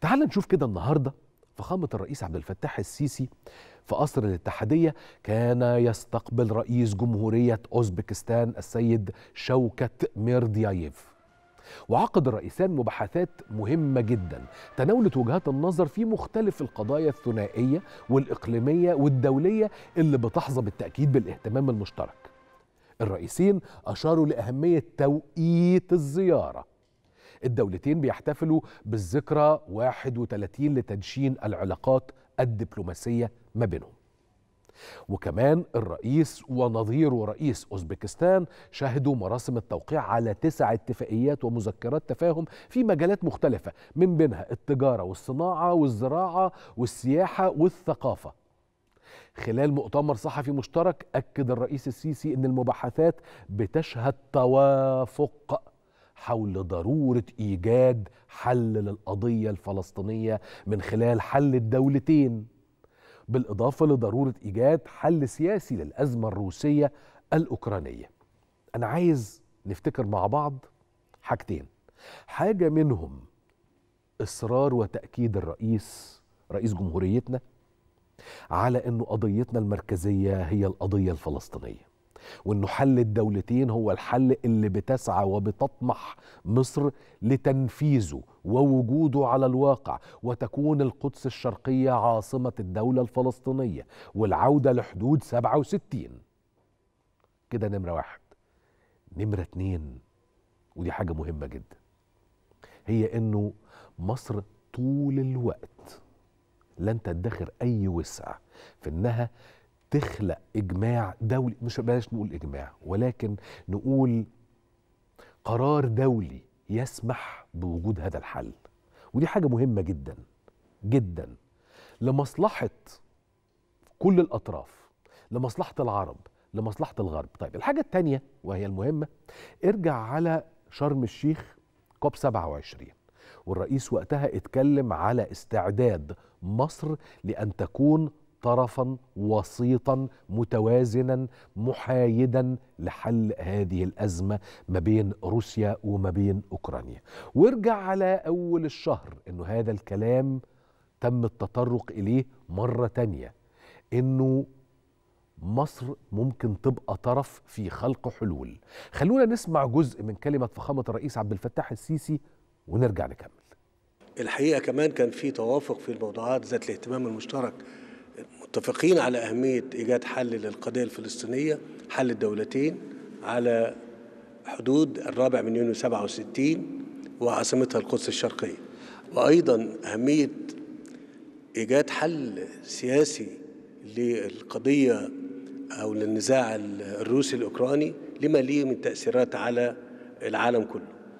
تعال نشوف كده النهارده فخامة الرئيس عبد الفتاح السيسي في قصر الاتحادية كان يستقبل رئيس جمهورية أوزبكستان السيد شوكت ميردياييف وعقد الرئيسان مباحثات مهمة جدا تناولت وجهات النظر في مختلف القضايا الثنائية والإقليمية والدولية اللي بتحظى بالتأكيد بالاهتمام المشترك الرئيسين أشاروا لأهمية توقيت الزيارة الدولتين بيحتفلوا بالذكرى 31 لتدشين العلاقات الدبلوماسية ما بينهم وكمان الرئيس ونظيره رئيس أوزبكستان شهدوا مراسم التوقيع على تسع اتفاقيات ومذكرات تفاهم في مجالات مختلفة من بينها التجارة والصناعة والزراعة والسياحة والثقافة خلال مؤتمر صحفي مشترك أكد الرئيس السيسي أن المباحثات بتشهد توافق حول ضروره ايجاد حل للقضيه الفلسطينيه من خلال حل الدولتين بالاضافه لضروره ايجاد حل سياسي للازمه الروسيه الاوكرانيه انا عايز نفتكر مع بعض حاجتين حاجه منهم اصرار وتاكيد الرئيس رئيس جمهوريتنا على انه قضيتنا المركزيه هي القضيه الفلسطينيه وانه حل الدولتين هو الحل اللي بتسعى وبتطمح مصر لتنفيذه ووجوده على الواقع وتكون القدس الشرقيه عاصمه الدوله الفلسطينيه والعوده لحدود 67 كده نمره واحد نمره اتنين ودي حاجه مهمه جدا هي انه مصر طول الوقت لن تدخر اي وسع في انها تخلق اجماع دولي مش بلاش نقول اجماع ولكن نقول قرار دولي يسمح بوجود هذا الحل ودي حاجه مهمه جدا جدا لمصلحه كل الاطراف لمصلحه العرب لمصلحه الغرب طيب الحاجه الثانيه وهي المهمه ارجع على شرم الشيخ كوب 27 والرئيس وقتها اتكلم على استعداد مصر لان تكون طرفا وسيطا متوازنا محايدا لحل هذه الازمه ما بين روسيا وما بين اوكرانيا وارجع على اول الشهر انه هذا الكلام تم التطرق اليه مره تانيه انه مصر ممكن تبقى طرف في خلق حلول خلونا نسمع جزء من كلمه فخامه الرئيس عبد الفتاح السيسي ونرجع نكمل الحقيقه كمان كان في توافق في الموضوعات ذات الاهتمام المشترك متفقين على أهمية إيجاد حل للقضية الفلسطينية حل الدولتين على حدود الرابع من يونيو 67 وعاصمتها القدس الشرقية وأيضا أهمية إيجاد حل سياسي للقضية أو للنزاع الروسي الأوكراني لما ليه من تأثيرات على العالم كله